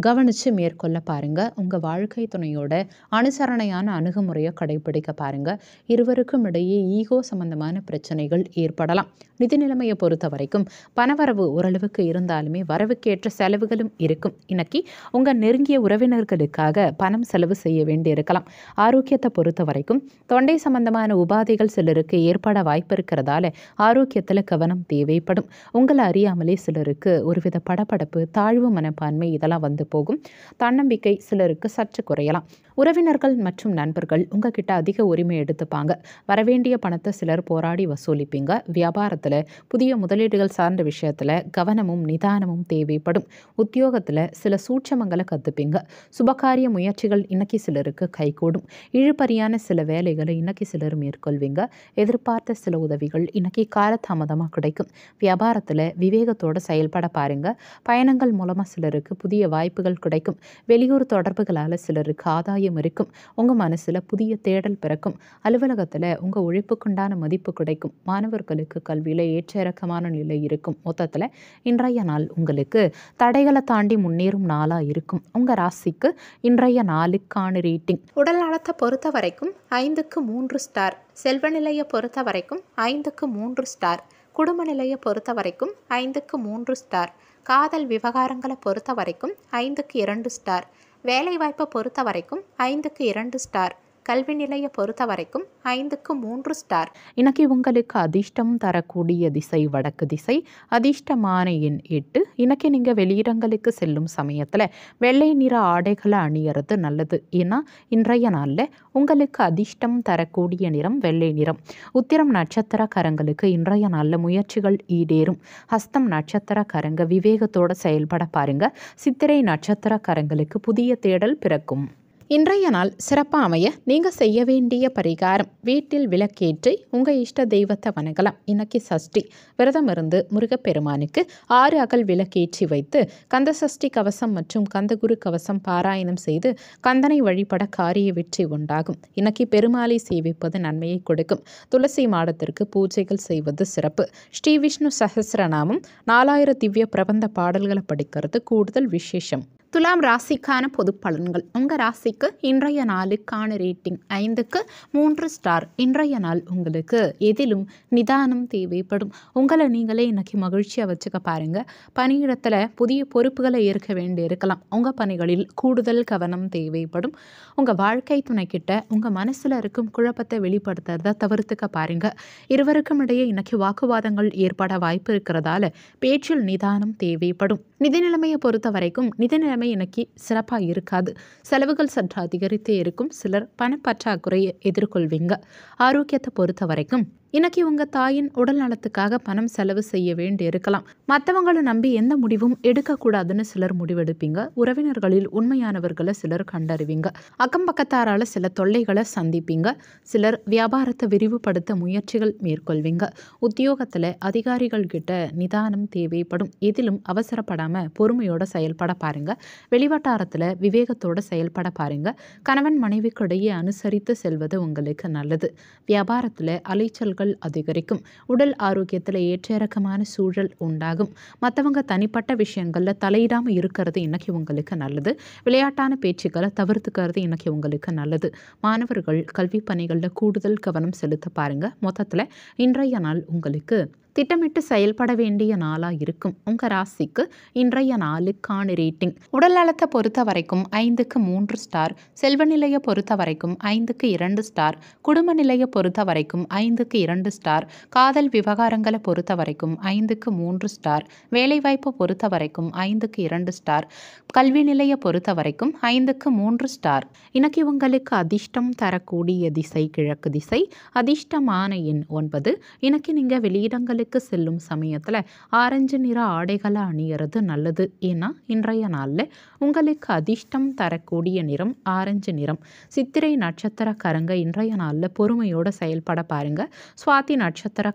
கவனித்து மேற்கொள்ள பாருங்கள் உங்கள் வாழ்க்கை துணையோட அனுசரணையான அணுகுமுறையை கடைப்பிடிக்க பாருங்கள் இருவருக்கும் இடையே ஈகோ சம்பந்தமான பிரச்சனைகள் ஏற்படலாம் நிதி நிலைமையை பொறுத்த வரைக்கும் பணவரவு ஓரளவுக்கு இருந்தாலுமே வரவுக்கேற்ற செலவுகளும் இருக்கும் இன்னைக்கு உங்கள் நெருங்கிய உறவினர்களுக்காக பணம் செலவு செய்ய வேண்டியிருக்கலாம் ஆரோக்கியத்தை பொறுத்த வரைக்கும் தொண்டை சம்பந்தமான உபாதைகள் சிலருக்கு ஏற்பட வாய்ப்பு இருக்கிறதால ஆரோக்கியத்தில் கவனம் தேவைப்படும் உங்களை அறியாமலே சிலருக்கு ஒருவித படப்படப்பு தாழ்வு மனப்பான்மை இதெல்லாம் வந்து போகும் தன்னம்பிக்கை சிலருக்கு சற்று குறையலாம் உறவினர்கள் மற்றும் நண்பர்கள் உங்ககிட்ட அதிக உரிமை எடுத்துப்பாங்க வரவேண்டிய பணத்தை சிலர் போராடி வசூலிப்பீங்க வியாபாரத்தில் புதிய முதலீடுகள் சார்ந்த விஷயத்தில் கவனமும் நிதானமும் தேவைப்படும் உத்தியோகத்தில் சில சூட்சமங்களை கற்றுப்பீங்க சுபகாரிய முயற்சிகள் இன்னைக்கு சிலருக்கு கைகூடும் இழுபறியான சில வேலைகளை இன்னைக்கு சிலர் மேற்கொள்வீங்க எதிர்பார்த்த சில உதவிகள் இன்னைக்கு காலதாமதமாக கிடைக்கும் வியாபாரத்தில் விவேகத்தோடு செயல்பட பாருங்க பயணங்கள் மூலமாக சிலருக்கு புதிய வாய்ப்புகள் கிடைக்கும் வெளியூர் தொடர்புகளால் சிலருக்கு ஆதாயம் ஆதாயம் இருக்கும் உங்கள் மனசில் புதிய தேடல் பிறக்கும் அலுவலகத்தில் உங்கள் உழைப்புக்குண்டான மதிப்பு கிடைக்கும் மாணவர்களுக்கு கல்வியில் ஏற்ற இறக்கமான நிலை இருக்கும் மொத்தத்தில் இன்றைய நாள் உங்களுக்கு தடைகளை தாண்டி முன்னேறும் நாளாக இருக்கும் உங்கள் ராசிக்கு இன்றைய நாளுக்கான ரேட்டிங் உடல் நலத்தை பொறுத்த வரைக்கும் ஐந்துக்கு மூன்று ஸ்டார் செல்வ நிலையை பொறுத்த வரைக்கும் ஐந்துக்கு மூன்று ஸ்டார் குடும்ப நிலையை பொறுத்த வரைக்கும் ஐந்துக்கு மூன்று ஸ்டார் காதல் விவகாரங்களை பொறுத்த வரைக்கும் ஐந்துக்கு இரண்டு ஸ்டார் வேலைவாய்ப்பை பொறுத்த வரைக்கும் ஐந்துக்கு இரண்டு ஸ்டார் கல்வி நிலையை பொறுத்த வரைக்கும் ஐந்துக்கு மூன்று ஸ்டார் இன்னைக்கு உங்களுக்கு அதிர்ஷ்டம் தரக்கூடிய திசை வடக்கு திசை அதிர்ஷ்டமான எண் எட்டு இன்னைக்கு நீங்கள் வெளியிடங்களுக்கு செல்லும் சமயத்தில் வெள்ளை நிற ஆடைகளை அணியறது நல்லது ஏன்னா இன்றைய நாளில் உங்களுக்கு அதிர்ஷ்டம் தரக்கூடிய நிறம் வெள்ளை நிறம் உத்திரம் நட்சத்திரக்காரங்களுக்கு இன்றைய நாளில் முயற்சிகள் ஈடேறும் ஹஸ்தம் நட்சத்திரக்காரங்க விவேகத்தோடு செயல்பட பாருங்க சித்திரை நட்சத்திரக்காரங்களுக்கு புதிய தேடல் பிறக்கும் இன்றைய நாள் சிறப்பாக அமைய நீங்கள் செய்ய வேண்டிய பரிகாரம் வீட்டில் விளக்கேற்றி உங்கள் இஷ்ட தெய்வத்தை வணங்கலாம் இன்னைக்கு சஷ்டி விரதம் இருந்து முருகப்பெருமானுக்கு ஆறு அகல் விளக்கேற்றி வைத்து கந்த சஷ்டி கவசம் மற்றும் கந்தகுரு கவசம் பாராயணம் செய்து கந்தனை வழிபட காரிய வெற்றி உண்டாகும் இன்னைக்கு பெருமாளை சேவிப்பது நன்மையை கொடுக்கும் துளசி மாடத்திற்கு பூஜைகள் செய்வது சிறப்பு ஸ்ரீ விஷ்ணு சஹசிரநாமம் நாலாயிர திவ்ய பிரபந்த பாடல்களை படிக்கிறது கூடுதல் விசேஷம் துலாம் ராசிக்கான பொது பலன்கள் உங்கள் ராசிக்கு இன்றைய நாளுக்கான ரேட்டிங் ஐந்துக்கு மூன்று ஸ்டார் இன்றைய நாள் உங்களுக்கு எதிலும் நிதானம் தேவைப்படும் உங்களை நீங்களே இன்னைக்கு மகிழ்ச்சியாக வச்சுக்க பாருங்கள் பணியிடத்தில் புதிய பொறுப்புகளை ஏற்க வேண்டி இருக்கலாம் உங்கள் பணிகளில் கூடுதல் கவனம் தேவைப்படும் உங்கள் வாழ்க்கை துணைக்கிட்ட உங்கள் மனசில் இருக்கும் குழப்பத்தை வெளிப்படுத்துறத தவிர்த்துக்க பாருங்கள் இருவருக்கும் இடையே இன்னைக்கு வாக்குவாதங்கள் ஏற்பட வாய்ப்பு இருக்கிறதால பேச்சில் நிதானம் தேவைப்படும் நிதி நிலைமையை பொறுத்த வரைக்கும் நிதி நிலைமை இன்னைக்கு சிறப்பாக இருக்காது செலவுகள் சற்று அதிகரித்தே இருக்கும் சிலர் பணப்பற்றாக்குறையை எதிர்கொள்வீங்க ஆரோக்கியத்தை பொறுத்த வரைக்கும் இன்னைக்கு உங்க தாயின் உடல் நலத்துக்காக பணம் செலவு செய்ய வேண்டி இருக்கலாம் மற்றவங்களை நம்பி எந்த முடிவும் எடுக்கக்கூடாதுன்னு சிலர் முடிவெடுப்பீங்க உறவினர்களில் உண்மையானவர்களை சிலர் கண்டறிவிங்க அக்கம் பக்கத்தாரால சில தொல்லைகளை சந்திப்பீங்க சிலர் வியாபாரத்தை விரிவுபடுத்த முயற்சிகள் மேற்கொள்வீங்க உத்தியோகத்தில் அதிகாரிகள் கிட்ட நிதானம் தேவைப்படும் எதிலும் அவசரப்படாம பொறுமையோட செயல்பட பாருங்க வெளிவட்டாரத்தில் விவேகத்தோட செயல்பட பாருங்க கணவன் மனைவிக்கிடையே அனுசரித்து செல்வது உங்களுக்கு நல்லது வியாபாரத்தில் அலைச்சல்கள் செலவுகள் அதிகரிக்கும் உடல் ஆரோக்கியத்தில் ஏற்ற இறக்கமான சூழல் உண்டாகும் மற்றவங்க தனிப்பட்ட விஷயங்களில் தலையிடாமல் இருக்கிறது இன்னைக்கு உங்களுக்கு நல்லது விளையாட்டான பேச்சுக்களை தவிர்த்துக்கிறது இன்னைக்கு உங்களுக்கு நல்லது மாணவர்கள் கல்வி பணிகளில் கூடுதல் கவனம் செலுத்த பாருங்கள் மொத்தத்தில் இன்றைய நாள் உங்களுக்கு திட்டமிட்டு செயல்பட வேண்டிய நாளாக இருக்கும் உங்கள் ராசிக்கு இன்றைய நாளுக்கான ரேட்டிங் உடல் நலத்தை பொறுத்த வரைக்கும் ஐந்துக்கு மூன்று ஸ்டார் செல்வ நிலையை பொறுத்த வரைக்கும் ஐந்துக்கு இரண்டு ஸ்டார் குடும்ப நிலையை பொறுத்த வரைக்கும் ஐந்துக்கு இரண்டு ஸ்டார் காதல் விவகாரங்களை பொறுத்த வரைக்கும் ஐந்துக்கு மூன்று ஸ்டார் வேலைவாய்ப்பை பொறுத்த வரைக்கும் ஐந்துக்கு இரண்டு ஸ்டார் கல்வி நிலையை பொறுத்த வரைக்கும் ஐந்துக்கு மூன்று ஸ்டார் இன்னைக்கு உங்களுக்கு அதிர்ஷ்டம் தரக்கூடிய திசை கிழக்கு திசை அதிர்ஷ்டமான எண் ஒன்பது இன்னைக்கு நீங்கள் வெளியிடங்களுக்கு கோயிலுக்கு செல்லும் சமயத்தில் ஆரஞ்சு நிற ஆடைகளை அணியறது நல்லது ஏன்னா இன்றைய நாளில் உங்களுக்கு அதிர்ஷ்டம் தரக்கூடிய நிறம் ஆரஞ்சு நிறம் சித்திரை நட்சத்திர கரங்க இன்றைய நாளில் பொறுமையோடு செயல்பட பாருங்கள் சுவாதி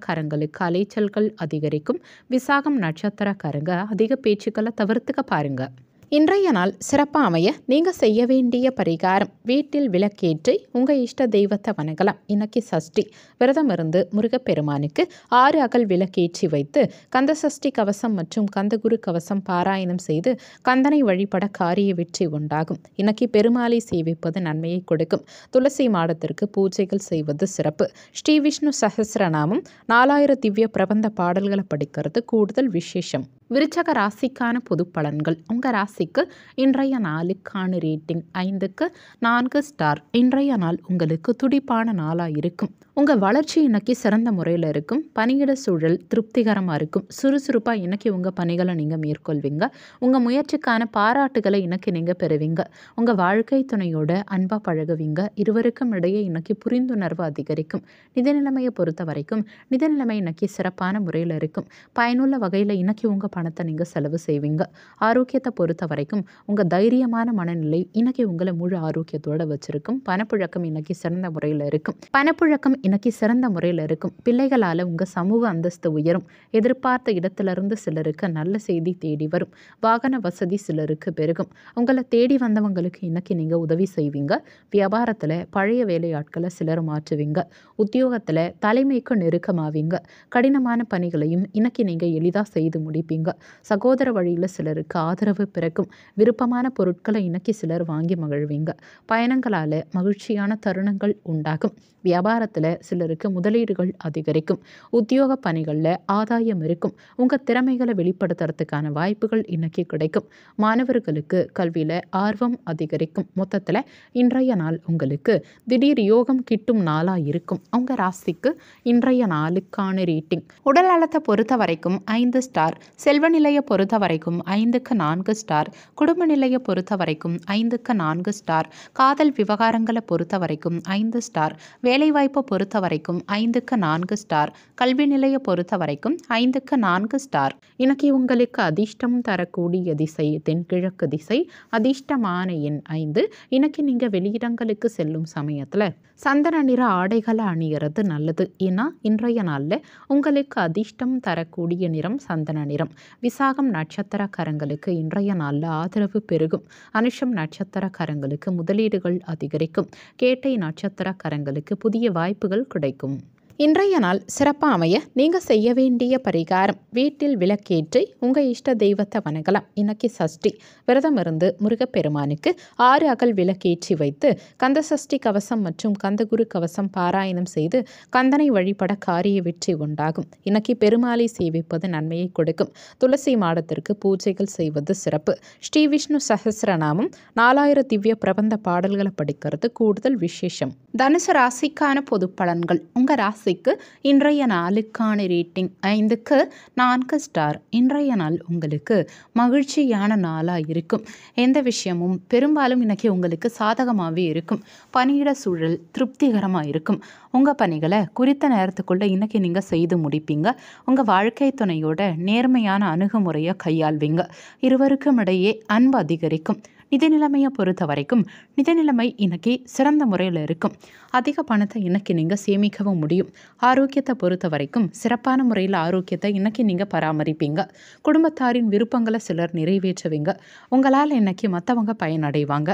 கரங்களுக்கு அலைச்சல்கள் அதிகரிக்கும் விசாகம் நட்சத்திர கரங்க அதிக பேச்சுக்களை தவிர்த்துக்க பாருங்கள் இன்றைய நாள் சிறப்பாக அமைய நீங்கள் செய்ய வேண்டிய பரிகாரம் வீட்டில் விளக்கேற்றி உங்கள் இஷ்ட தெய்வத்தை வணங்கலாம் இன்னைக்கு சஷ்டி விரதம் இருந்து முருகப்பெருமானுக்கு ஆறு அகல் விளக்கேற்றி வைத்து கந்த சஷ்டி கவசம் மற்றும் கந்தகுரு கவசம் பாராயணம் செய்து கந்தனை வழிபட காரிய வெற்றி உண்டாகும் இன்னைக்கு பெருமாளை சேவிப்பது நன்மையை கொடுக்கும் துளசி மாடத்திற்கு பூஜைகள் செய்வது சிறப்பு ஸ்ரீ விஷ்ணு சஹசிரநாமம் நாலாயிர திவ்ய பிரபந்த பாடல்களை படிக்கிறது கூடுதல் விசேஷம் விருச்சக ராசிக்கான பொது பலன்கள் உங்கள் ராசிக்கு இன்றைய நாளுக்கான ரேட்டிங் ஐந்துக்கு நான்கு ஸ்டார் இன்றைய நாள் உங்களுக்கு துடிப்பான நாளாக இருக்கும் உங்கள் வளர்ச்சி இன்னைக்கு சிறந்த முறையில் இருக்கும் பணியிட சூழல் திருப்திகரமாக இருக்கும் சுறுசுறுப்பாக இன்றைக்கி உங்கள் பணிகளை நீங்கள் மேற்கொள்வீங்க உங்கள் முயற்சிக்கான பாராட்டுகளை இன்றைக்கி நீங்கள் பெறுவீங்க உங்கள் வாழ்க்கை துணையோட அன்பாக பழகுவீங்க இருவருக்கும் இடையே இன்றைக்கி புரிந்துணர்வு அதிகரிக்கும் நிதி நிலைமையை பொறுத்த வரைக்கும் நிதி இன்றைக்கி சிறப்பான முறையில் இருக்கும் பயனுள்ள வகையில் இன்றைக்கி உங்கள் பணத்தை நீங்கள் செலவு செய்வீங்க ஆரோக்கியத்தை பொறுத்த வரைக்கும் உங்கள் தைரியமான மனநிலை இன்றைக்கி உங்களை முழு ஆரோக்கியத்தோடு வச்சுருக்கும் பணப்புழக்கம் இன்றைக்கி சிறந்த முறையில் இருக்கும் பணப்புழக்கம் இன்னைக்கு சிறந்த முறையில் இருக்கும் பிள்ளைகளால் உங்கள் சமூக அந்தஸ்து உயரும் எதிர்பார்த்த இடத்துலேருந்து சிலருக்கு நல்ல செய்தி தேடி வரும் வாகன வசதி சிலருக்கு பெருகும் உங்களை தேடி வந்தவங்களுக்கு இன்னைக்கு நீங்கள் உதவி செய்வீங்க வியாபாரத்தில் பழைய வேலையாட்களை சிலர் மாற்றுவீங்க உத்தியோகத்தில் தலைமைக்கு நெருக்கமாவீங்க கடினமான பணிகளையும் இன்னைக்கு நீங்கள் எளிதாக செய்து முடிப்பீங்க சகோதர வழியில் சிலருக்கு ஆதரவு பிறக்கும் விருப்பமான பொருட்களை இன்னைக்கு சிலர் வாங்கி மகிழ்வீங்க பயணங்களால் மகிழ்ச்சியான தருணங்கள் உண்டாகும் வியாபாரத்தில் சிலருக்கு முதலீடுகள் அதிகரிக்கும் உத்தியோக பணிகளில் ஆதாயம் இருக்கும் உங்கள் திறமைகளை வெளிப்படுத்துறதுக்கான வாய்ப்புகள் இன்னைக்கு கிடைக்கும் மாணவர்களுக்கு கல்வியில் ஆர்வம் அதிகரிக்கும் மொத்தத்தில் இன்றைய நாள் உங்களுக்கு திடீர் யோகம் கிட்டும் நாளாக இருக்கும் உங்கள் ராசிக்கு இன்றைய நாளுக்கான ரேட்டிங் உடல் நலத்தை பொறுத்த வரைக்கும் ஐந்து ஸ்டார் செல்வ நிலையை பொறுத்த வரைக்கும் ஐந்துக்கு நான்கு ஸ்டார் குடும்ப நிலையை பொறுத்த வரைக்கும் ஐந்துக்கு நான்கு ஸ்டார் காதல் விவகாரங்களை பொறுத்த வரைக்கும் ஐந்து ஸ்டார் வேலைவாய்ப்பை பொறுத்த பொறுத்த வரைக்கும் ஐந்துக்கு நான்கு ஸ்டார் கல்வி நிலைய பொறுத்த வரைக்கும் ஐந்துக்கு நான்கு ஸ்டார் இன்னைக்கு உங்களுக்கு அதிர்ஷ்டம் தரக்கூடிய திசை தென்கிழக்கு திசை அதிர்ஷ்டமான எண் ஐந்து இன்னைக்கு நீங்கள் வெளியிடங்களுக்கு செல்லும் சமயத்தில் சந்தன நிற ஆடைகளை அணிகிறது நல்லது ஏன்னா இன்றைய நாளில் உங்களுக்கு அதிர்ஷ்டம் தரக்கூடிய நிறம் சந்தன நிறம் விசாகம் நட்சத்திரக்காரங்களுக்கு இன்றைய நாளில் ஆதரவு பெருகும் அனுஷம் நட்சத்திரக்காரங்களுக்கு முதலீடுகள் அதிகரிக்கும் கேட்டை நட்சத்திரக்காரங்களுக்கு புதிய வாய்ப்புகள் பலன்கள் கிடைக்கும் இன்றைய நாள் சிறப்பாக அமைய நீங்கள் செய்ய வேண்டிய பரிகாரம் வீட்டில் விளக்கேற்றி உங்கள் இஷ்ட தெய்வத்தை வணங்கலாம் இன்னைக்கு சஷ்டி விரதம் இருந்து முருகப்பெருமானுக்கு ஆறு அகல் விளக்கேற்றி வைத்து கந்த சஷ்டி கவசம் மற்றும் கந்தகுரு கவசம் பாராயணம் செய்து கந்தனை வழிபட காரிய வெற்றி உண்டாகும் இன்னைக்கு பெருமாளை சேவிப்பது நன்மையை கொடுக்கும் துளசி மாடத்திற்கு பூஜைகள் செய்வது சிறப்பு ஸ்ரீ விஷ்ணு சஹசிரநாமம் நாலாயிரம் திவ்ய பிரபந்த பாடல்களை படிக்கிறது கூடுதல் விசேஷம் தனுசு ராசிக்கான பொது பலன்கள் உங்கள் ராசி ராசிக்கு இன்றைய நாளுக்கான ரேட்டிங் ஐந்துக்கு நான்கு ஸ்டார் இன்றைய நாள் உங்களுக்கு மகிழ்ச்சியான நாளாக இருக்கும் எந்த விஷயமும் பெரும்பாலும் இன்றைக்கி உங்களுக்கு சாதகமாகவே இருக்கும் பணியிட சூழல் திருப்திகரமாக இருக்கும் உங்கள் பணிகளை குறித்த நேரத்துக்குள்ளே இன்றைக்கி நீங்கள் செய்து முடிப்பீங்க உங்கள் வாழ்க்கை துணையோட நேர்மையான அணுகுமுறையை கையாள்வீங்க இருவருக்கும் இடையே அன்பு அதிகரிக்கும் நிதி நிலைமையை பொறுத்த வரைக்கும் நிதி நிலைமை இன்னைக்கு சிறந்த முறையில் இருக்கும் அதிக பணத்தை இன்னைக்கு நீங்கள் சேமிக்கவும் முடியும் ஆரோக்கியத்தை பொறுத்த வரைக்கும் சிறப்பான முறையில் ஆரோக்கியத்தை இன்னைக்கு நீங்கள் பராமரிப்பீங்க குடும்பத்தாரின் விருப்பங்களை சிலர் நிறைவேற்றுவீங்க உங்களால் இன்னைக்கு மற்றவங்க பயனடைவாங்க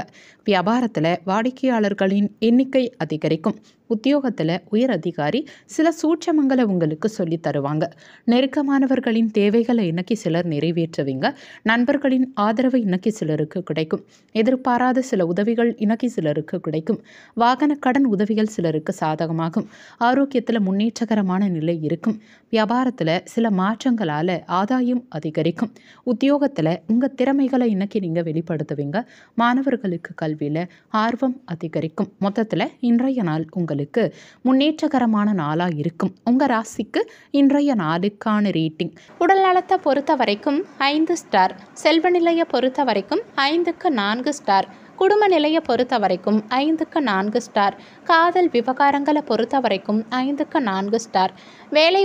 வியாபாரத்தில் வாடிக்கையாளர்களின் எண்ணிக்கை அதிகரிக்கும் உத்தியோகத்தில் உயர் அதிகாரி சில சூட்சமங்களை உங்களுக்கு சொல்லி தருவாங்க நெருக்கமானவர்களின் தேவைகளை இன்னைக்கு சிலர் நிறைவேற்றுவீங்க நண்பர்களின் ஆதரவு இன்னைக்கு சிலருக்கு கிடைக்கும் எதிர்பாராத சில உதவிகள் இணக்கி சிலருக்கு கிடைக்கும் வாகன கடன் உதவிகள் சிலருக்கு சாதகமாகும் ஆரோக்கியத்தில் முன்னேற்றகரமான நிலை இருக்கும் வியாபாரத்தில் சில மாற்றங்களால் ஆதாயம் அதிகரிக்கும் உத்தியோகத்தில் உங்கள் திறமைகளை இன்னைக்கு நீங்கள் வெளிப்படுத்துவீங்க மாணவர்களுக்கு கல்வியில் ஆர்வம் அதிகரிக்கும் மொத்தத்தில் இன்றைய நாள் உங்களுக்கு முன்னேற்றகரமான நாளாக இருக்கும் உங்கள் ராசிக்கு இன்றைய நாளுக்கான ரேட்டிங் உடல்நலத்தை பொறுத்த வரைக்கும் ஐந்து ஸ்டார் செல்வநிலையை பொறுத்த வரைக்கும் ஐந்துக்கு நான்கு ஸ்டார் குடும்ப நிலையை பொறுத்த வரைக்கும் ஐந்துக்கு நான்கு ஸ்டார் காதல் விவகாரங்களை பொறுத்த வரைக்கும் ஐந்துக்கு நான்கு ஸ்டார்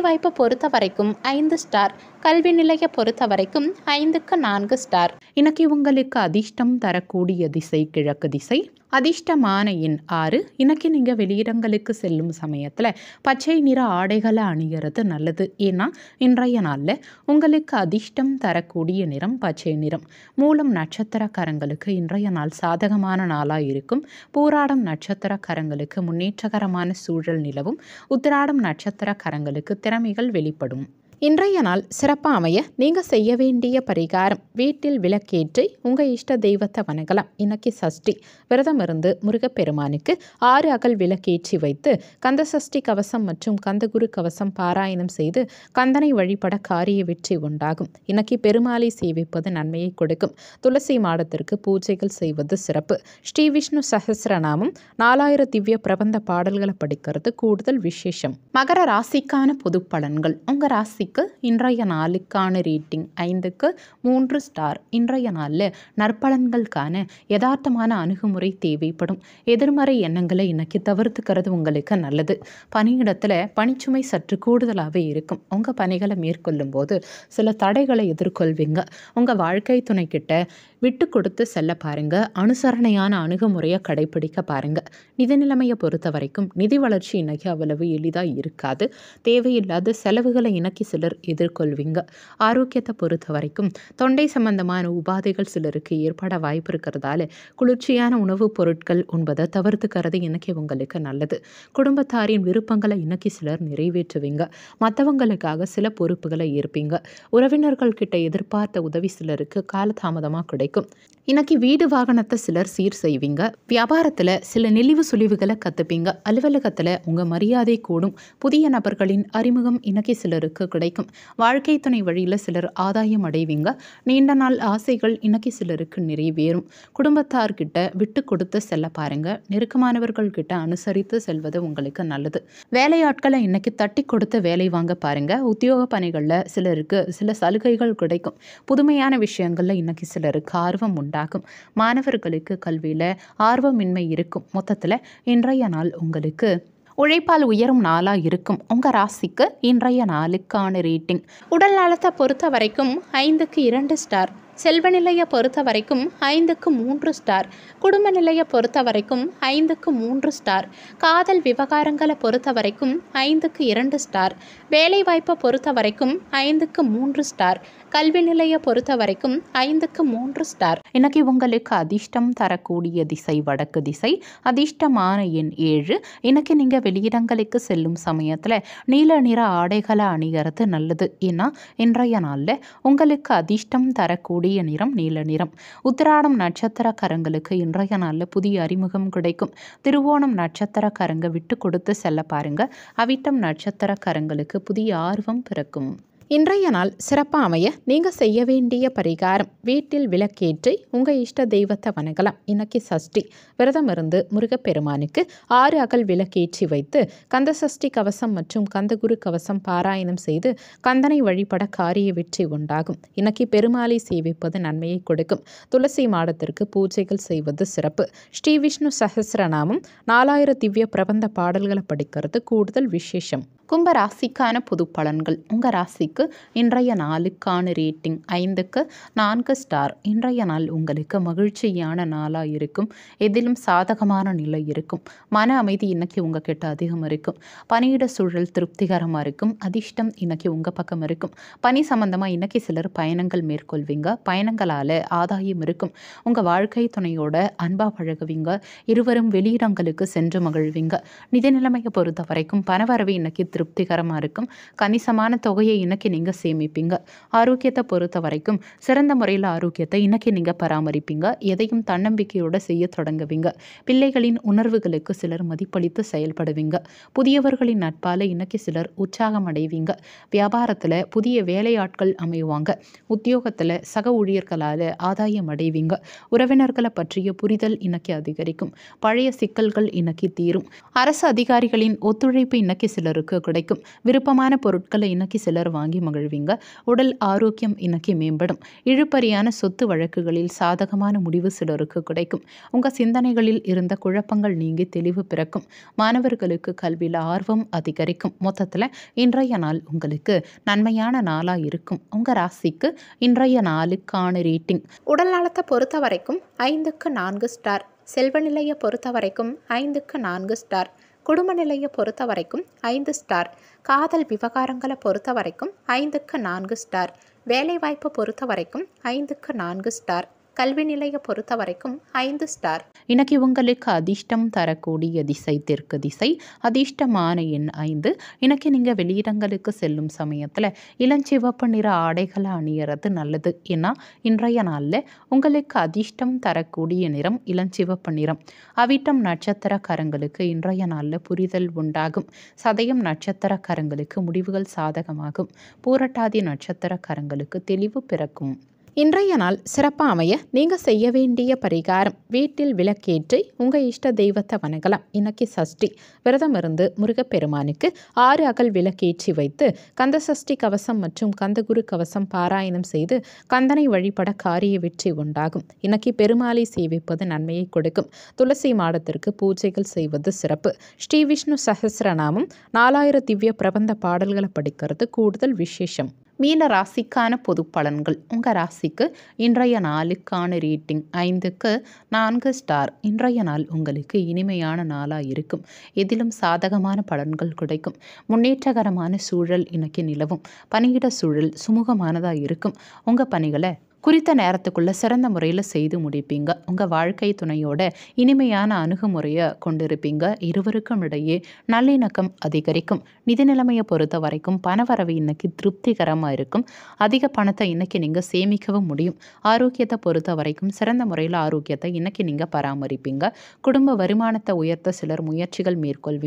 வாய்ப்பு பொறுத்த வரைக்கும் ஐந்து ஸ்டார் கல்வி நிலைய பொறுத்த வரைக்கும் ஐந்துக்கு நான்கு ஸ்டார் இன்னைக்கு உங்களுக்கு அதிர்ஷ்டம் தரக்கூடிய திசை கிழக்கு திசை அதிர்ஷ்டமான எண் ஆறு இன்னைக்கு நீங்கள் வெளியிடங்களுக்கு செல்லும் சமயத்தில் பச்சை நிற ஆடைகளை அணிகிறது நல்லது ஏன்னா இன்றைய நாளில் உங்களுக்கு அதிர்ஷ்டம் தரக்கூடிய நிறம் பச்சை நிறம் மூலம் நட்சத்திரக்காரங்களுக்கு இன்றைய நாள் சாதகமான நாளாக இருக்கும் பூராடம் நட்சத்திரக்காரங்களுக்கு முன்னேற்றகரமான சூழல் நிலவும் உத்திராடம் கரங்களுக்கு திறமைகள் வெளிப்படும் இன்றைய நாள் சிறப்பாக அமைய நீங்கள் செய்ய வேண்டிய பரிகாரம் வீட்டில் விளக்கேற்றி உங்கள் இஷ்ட தெய்வத்தை வணங்கலாம் இன்னைக்கு சஷ்டி விரதம் இருந்து முருகப்பெருமானுக்கு ஆறு அகல் விளக்கேற்றி வைத்து கந்த சஷ்டி கவசம் மற்றும் கந்தகுரு கவசம் பாராயணம் செய்து கந்தனை வழிபட காரிய வெற்றி உண்டாகும் இன்னைக்கு பெருமாளை சேவிப்பது நன்மையை கொடுக்கும் துளசி மாடத்திற்கு பூஜைகள் செய்வது சிறப்பு ஸ்ரீ விஷ்ணு சஹசிரநாமம் நாலாயிரம் திவ்ய பிரபந்த பாடல்களை படிக்கிறது கூடுதல் விசேஷம் மகர ராசிக்கான பொது பலன்கள் உங்கள் ராசி ராசிக்கு இன்றைய நாளுக்கான ரேட்டிங் ஐந்துக்கு மூன்று ஸ்டார் இன்றைய நாளில் நற்பலன்களுக்கான யதார்த்தமான அணுகுமுறை தேவைப்படும் எதிர்மறை எண்ணங்களை இன்னைக்கு தவிர்த்துக்கிறது உங்களுக்கு நல்லது பணியிடத்தில் பணிச்சுமை சற்று கூடுதலாகவே இருக்கும் உங்கள் பணிகளை மேற்கொள்ளும் போது சில தடைகளை எதிர்கொள்வீங்க உங்கள் வாழ்க்கை துணைக்கிட்ட விட்டு கொடுத்து செல்ல பாருங்கள் அனுசரணையான அணுகுமுறையை கடைபிடிக்க பாருங்கள் நிதி நிலைமையை பொறுத்த வரைக்கும் நிதி வளர்ச்சி இன்னைக்கு அவ்வளவு எளிதாக இருக்காது தேவையில்லாத செலவுகளை இணக்கி சிலர் எதிர்கொள்வீங்க ஆரோக்கியத்தை பொறுத்த வரைக்கும் தொண்டை சம்பந்தமான உபாதைகள் சிலருக்கு ஏற்பட வாய்ப்பு இருக்கிறதால குளிர்ச்சியான உணவுப் பொருட்கள் உண்பதை தவிர்த்துக்கிறது இன்னைக்கு உங்களுக்கு நல்லது குடும்பத்தாரின் விருப்பங்களை இன்னைக்கு சிலர் நிறைவேற்றுவீங்க மற்றவங்களுக்காக சில பொறுப்புகளை ஏற்பீங்க உறவினர்கள்கிட்ட எதிர்பார்த்த உதவி சிலருக்கு காலதாமதமாக கிடைக்கும் கிடைக்கும் இன்னைக்கு வீடு வாகனத்தை சிலர் சீர் செய்வீங்க வியாபாரத்தில் சில நெளிவு சுழிவுகளை கற்றுப்பீங்க அலுவலகத்தில் உங்கள் மரியாதை கூடும் புதிய நபர்களின் அறிமுகம் இன்னைக்கு சிலருக்கு கிடைக்கும் வாழ்க்கை துணை வழியில் சிலர் ஆதாயம் அடைவீங்க நீண்ட நாள் ஆசைகள் இன்னைக்கு சிலருக்கு நிறைவேறும் குடும்பத்தார்கிட்ட விட்டு கொடுத்து செல்ல பாருங்க நெருக்கமானவர்கள் கிட்ட அனுசரித்து செல்வது உங்களுக்கு நல்லது வேலையாட்களை இன்னைக்கு தட்டி கொடுத்து வேலை வாங்க பாருங்க உத்தியோக பணிகளில் சிலருக்கு சில சலுகைகள் கிடைக்கும் புதுமையான விஷயங்களில் இன்னைக்கு சிலருக்கு ஆர்வம் உண்டாகும் மாணவர்களுக்கு கல்வியில் ஆர்வமின்மை இருக்கும் மொத்தத்தில் இன்றைய நாள் உங்களுக்கு உழைப்பால் உயரும் நாளாக இருக்கும் உங்கள் ராசிக்கு இன்றைய நாளுக்கான ரேட்டிங் உடல் நலத்தை பொறுத்த வரைக்கும் ஐந்துக்கு இரண்டு ஸ்டார் செல்வ நிலையை பொறுத்த வரைக்கும் ஐந்துக்கு மூன்று ஸ்டார் குடும்ப நிலையை பொறுத்த வரைக்கும் ஐந்துக்கு மூன்று ஸ்டார் காதல் விவகாரங்களை பொறுத்த வரைக்கும் ஐந்துக்கு இரண்டு ஸ்டார் வேலைவாய்ப்பை பொறுத்த வரைக்கும் ஐந்துக்கு மூன்று ஸ்டார் கல்வி நிலைய பொறுத்த வரைக்கும் ஐந்துக்கு மூன்று ஸ்டார் இன்னைக்கு உங்களுக்கு அதிர்ஷ்டம் தரக்கூடிய திசை வடக்கு திசை அதிர்ஷ்டமான எண் ஏழு இன்னைக்கு நீங்கள் வெளியிடங்களுக்கு செல்லும் சமயத்தில் நீல நிற ஆடைகளை அணிகிறது நல்லது ஏன்னா இன்றைய நாளில் உங்களுக்கு அதிர்ஷ்டம் தரக்கூடிய நிறம் நீல நிறம் உத்திராடம் நட்சத்திரக்காரங்களுக்கு இன்றைய நாளில் புதிய அறிமுகம் கிடைக்கும் திருவோணம் நட்சத்திரக்காரங்க விட்டு கொடுத்து செல்ல பாருங்க அவிட்டம் நட்சத்திரக்காரங்களுக்கு புதிய ஆர்வம் பிறக்கும் இன்றைய நாள் சிறப்பாக அமைய நீங்கள் செய்ய வேண்டிய பரிகாரம் வீட்டில் விளக்கேற்றி உங்கள் இஷ்ட தெய்வத்தை வணங்கலாம் இன்னைக்கு சஷ்டி விரதம் இருந்து முருகப்பெருமானுக்கு ஆறு அகல் விளக்கேற்றி வைத்து கந்த சஷ்டி கவசம் மற்றும் கந்தகுரு கவசம் பாராயணம் செய்து கந்தனை வழிபட காரிய வெற்றி உண்டாகும் இன்னைக்கு பெருமாளை சேவிப்பது நன்மையை கொடுக்கும் துளசி மாடத்திற்கு பூஜைகள் செய்வது சிறப்பு ஸ்ரீ விஷ்ணு சஹசிரநாமம் நாலாயிரம் திவ்ய பிரபந்த பாடல்களை படிக்கிறது கூடுதல் விசேஷம் கும்ப ராசிக்கான பலன்கள் உங்கள் ராசிக்கு இன்றைய நாளுக்கான ரேட்டிங் ஐந்துக்கு நான்கு ஸ்டார் இன்றைய நாள் உங்களுக்கு மகிழ்ச்சியான நாளாக இருக்கும் எதிலும் சாதகமான நிலை இருக்கும் மன அமைதி இன்னைக்கு உங்கள் கிட்ட அதிகம் இருக்கும் பணியிட சூழல் திருப்திகரமாக இருக்கும் அதிர்ஷ்டம் இன்னைக்கு உங்கள் பக்கம் இருக்கும் பணி சம்பந்தமாக இன்னைக்கு சிலர் பயணங்கள் மேற்கொள்வீங்க பயணங்களால் ஆதாயம் இருக்கும் உங்கள் வாழ்க்கை துணையோட அன்பாக பழகுவீங்க இருவரும் வெளியிடங்களுக்கு சென்று மகிழ்வீங்க நிதி நிலைமையை பொறுத்த வரைக்கும் பணவரவை இன்னைக்கு திருப்திகரமாக இருக்கும் கணிசமான தொகையை இன்னைக்கு நீங்கள் சேமிப்பீங்க ஆரோக்கியத்தை பொறுத்த வரைக்கும் சிறந்த முறையில் ஆரோக்கியத்தை இன்னைக்கு நீங்கள் பராமரிப்பீங்க எதையும் தன்னம்பிக்கையோடு செய்ய தொடங்குவீங்க பிள்ளைகளின் உணர்வுகளுக்கு சிலர் மதிப்பளித்து செயல்படுவீங்க புதியவர்களின் நட்பால் இன்னைக்கு சிலர் உற்சாகம் அடைவீங்க வியாபாரத்தில் புதிய வேலையாட்கள் அமைவாங்க உத்தியோகத்தில் சக ஊழியர்களால் ஆதாயம் அடைவீங்க உறவினர்களை பற்றிய புரிதல் இன்னைக்கு அதிகரிக்கும் பழைய சிக்கல்கள் இன்னைக்கு தீரும் அரசு அதிகாரிகளின் ஒத்துழைப்பு இன்னைக்கு சிலருக்கு கிடைக்கும் விருப்பமான பொருட்களை இன்னைக்கு சிலர் வாங்கி மகிழ்வீங்க உடல் ஆரோக்கியம் இன்னைக்கு மேம்படும் இழுப்பறியான சொத்து வழக்குகளில் சாதகமான முடிவு சிலருக்கு கிடைக்கும் உங்க சிந்தனைகளில் இருந்த குழப்பங்கள் நீங்கி தெளிவு பிறக்கும் மாணவர்களுக்கு கல்வியில் ஆர்வம் அதிகரிக்கும் மொத்தத்தில் இன்றைய நாள் உங்களுக்கு நன்மையான நாளாக இருக்கும் உங்கள் ராசிக்கு இன்றைய நாளுக்கான ரேட்டிங் உடல் நலத்தை பொறுத்த வரைக்கும் ஐந்துக்கு நான்கு ஸ்டார் செல்வநிலையை பொறுத்த வரைக்கும் ஐந்துக்கு நான்கு ஸ்டார் குடும்ப நிலையை பொறுத்த வரைக்கும் ஐந்து ஸ்டார் காதல் விவகாரங்களை பொறுத்த வரைக்கும் ஐந்துக்கு நான்கு ஸ்டார் வேலைவாய்ப்பை பொறுத்த வரைக்கும் ஐந்துக்கு நான்கு ஸ்டார் கல்வி நிலைய பொறுத்த வரைக்கும் ஐந்து ஸ்டார் இன்னைக்கு உங்களுக்கு அதிர்ஷ்டம் தரக்கூடிய திசை தெற்கு திசை அதிர்ஷ்டமான எண் ஐந்து இன்னைக்கு நீங்கள் வெளியிடங்களுக்கு செல்லும் சமயத்தில் இளஞ்சிவப்பு நிற ஆடைகளை அணியறது நல்லது ஏன்னா இன்றைய நாளில் உங்களுக்கு அதிர்ஷ்டம் தரக்கூடிய நிறம் இளஞ்சிவப்பு நிறம் அவிட்டம் நட்சத்திரக்காரங்களுக்கு இன்றைய நாளில் புரிதல் உண்டாகும் சதயம் நட்சத்திரக்காரங்களுக்கு முடிவுகள் சாதகமாகும் பூரட்டாதி நட்சத்திரக்காரங்களுக்கு தெளிவு பிறக்கும் இன்றைய நாள் சிறப்பாக அமைய நீங்கள் செய்ய வேண்டிய பரிகாரம் வீட்டில் விளக்கேற்றி உங்கள் இஷ்ட தெய்வத்தை வணங்கலாம் இன்னைக்கு சஷ்டி விரதம் இருந்து முருகப்பெருமானுக்கு ஆறு அகல் விளக்கேற்றி வைத்து கந்த சஷ்டி கவசம் மற்றும் கந்தகுரு கவசம் பாராயணம் செய்து கந்தனை வழிபட காரிய வெற்றி உண்டாகும் இன்னைக்கு பெருமாளை சேவிப்பது நன்மையை கொடுக்கும் துளசி மாடத்திற்கு பூஜைகள் செய்வது சிறப்பு ஸ்ரீ விஷ்ணு சஹசிரநாமம் நாலாயிர திவ்ய பிரபந்த பாடல்களை படிக்கிறது கூடுதல் விசேஷம் மீன ராசிக்கான பொது பலன்கள் உங்கள் ராசிக்கு இன்றைய நாளுக்கான ரேட்டிங் ஐந்துக்கு நான்கு ஸ்டார் இன்றைய நாள் உங்களுக்கு இனிமையான நாளாக இருக்கும் எதிலும் சாதகமான பலன்கள் கிடைக்கும் முன்னேற்றகரமான சூழல் இன்னைக்கு நிலவும் பணியிட சூழல் சுமூகமானதாக இருக்கும் உங்கள் பணிகளை குறித்த நேரத்துக்குள்ளே சிறந்த முறையில் செய்து முடிப்பீங்க உங்கள் வாழ்க்கை துணையோட இனிமையான அணுகுமுறையை கொண்டிருப்பீங்க இருவருக்கும் இடையே நல்லிணக்கம் அதிகரிக்கும் நிதி நிலைமையை பொறுத்த வரைக்கும் பணவரவு இன்னைக்கு திருப்திகரமாக இருக்கும் அதிக பணத்தை இன்னைக்கு நீங்கள் சேமிக்கவும் முடியும் ஆரோக்கியத்தை பொறுத்த வரைக்கும் சிறந்த முறையில் ஆரோக்கியத்தை இன்னைக்கு நீங்கள் பராமரிப்பீங்க குடும்ப வருமானத்தை உயர்த்த சிலர் முயற்சிகள் மேற்கொள்வீங்க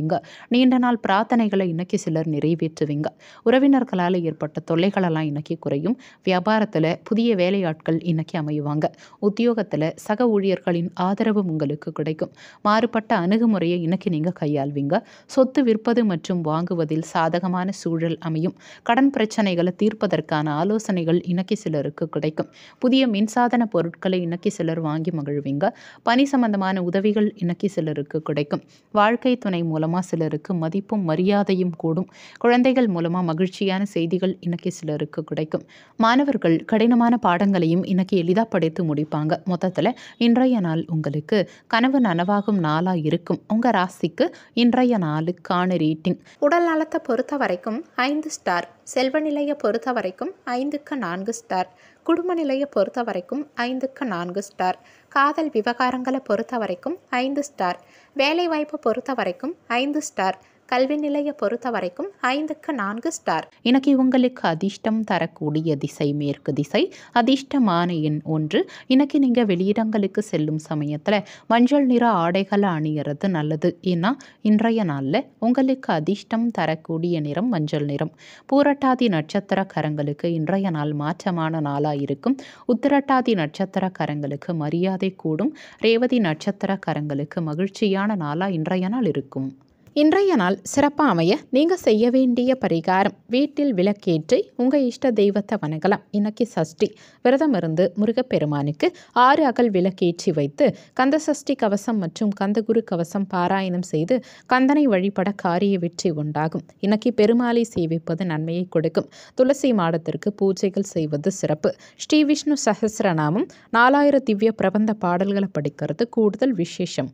நீண்ட நாள் பிரார்த்தனைகளை இன்னைக்கு சிலர் நிறைவேற்றுவீங்க உறவினர்களால் ஏற்பட்ட தொல்லைகளெல்லாம் இன்னைக்கு குறையும் வியாபாரத்தில் புதிய வேலை வேலையாட்கள் இன்னைக்கு அமையுவாங்க உத்தியோகத்தில் சக ஊழியர்களின் ஆதரவு உங்களுக்கு கிடைக்கும் மாறுபட்ட அணுகுமுறையை இன்னைக்கு நீங்கள் கையாள்வீங்க சொத்து விற்பது மற்றும் வாங்குவதில் சாதகமான சூழல் அமையும் கடன் பிரச்சனைகளை தீர்ப்பதற்கான ஆலோசனைகள் இன்னைக்கு சிலருக்கு கிடைக்கும் புதிய மின்சாதன பொருட்களை இன்னைக்கு சிலர் வாங்கி மகிழ்வீங்க பணி சம்பந்தமான உதவிகள் இன்னைக்கு சிலருக்கு கிடைக்கும் வாழ்க்கை துணை மூலமாக சிலருக்கு மதிப்பும் மரியாதையும் கூடும் குழந்தைகள் மூலமாக மகிழ்ச்சியான செய்திகள் இன்னைக்கு சிலருக்கு கிடைக்கும் மாணவர்கள் கடினமான பாடங்கள் பாடங்களையும் இன்னைக்கு எளிதாக படித்து முடிப்பாங்க மொத்தத்தில் இன்றைய நாள் உங்களுக்கு கனவு நனவாகும் நாளாக இருக்கும் உங்கள் ராசிக்கு இன்றைய நாளுக்கான ரேட்டிங் உடல் நலத்தை பொறுத்த வரைக்கும் ஐந்து ஸ்டார் செல்வ நிலையை பொறுத்த வரைக்கும் ஐந்துக்கு நான்கு ஸ்டார் குடும்ப நிலையை பொறுத்த வரைக்கும் ஐந்துக்கு நான்கு ஸ்டார் காதல் விவகாரங்களை பொறுத்த வரைக்கும் ஐந்து ஸ்டார் வேலைவாய்ப்பை பொறுத்த வரைக்கும் ஐந்து ஸ்டார் கல்வி நிலைய பொறுத்த வரைக்கும் ஐந்துக்கு நான்கு ஸ்டார் இன்னைக்கு உங்களுக்கு அதிர்ஷ்டம் தரக்கூடிய திசை மேற்கு திசை அதிர்ஷ்டமான எண் ஒன்று இன்னைக்கு நீங்கள் வெளியிடங்களுக்கு செல்லும் சமயத்தில் மஞ்சள் நிற ஆடைகளை அணியறது நல்லது ஏன்னா இன்றைய நாளில் உங்களுக்கு அதிர்ஷ்டம் தரக்கூடிய நிறம் மஞ்சள் நிறம் பூரட்டாதி நட்சத்திரக்காரங்களுக்கு இன்றைய நாள் மாற்றமான நாளாக இருக்கும் உத்திரட்டாதி நட்சத்திரக்காரங்களுக்கு மரியாதை கூடும் ரேவதி நட்சத்திரக்காரங்களுக்கு மகிழ்ச்சியான நாளாக இன்றைய நாள் இருக்கும் இன்றைய நாள் சிறப்பாக அமைய நீங்கள் செய்ய வேண்டிய பரிகாரம் வீட்டில் விளக்கேற்றி உங்கள் இஷ்ட தெய்வத்தை வணங்கலாம் இன்னைக்கு சஷ்டி விரதம் இருந்து முருகப்பெருமானுக்கு ஆறு அகல் விளக்கேற்றி வைத்து கந்த சஷ்டி கவசம் மற்றும் கந்தகுரு கவசம் பாராயணம் செய்து கந்தனை வழிபட காரிய வெற்றி உண்டாகும் இன்னைக்கு பெருமாளை சேவிப்பது நன்மையை கொடுக்கும் துளசி மாடத்திற்கு பூஜைகள் செய்வது சிறப்பு ஸ்ரீ விஷ்ணு சஹசிரநாமம் நாலாயிர திவ்ய பிரபந்த பாடல்களை படிக்கிறது கூடுதல் விசேஷம்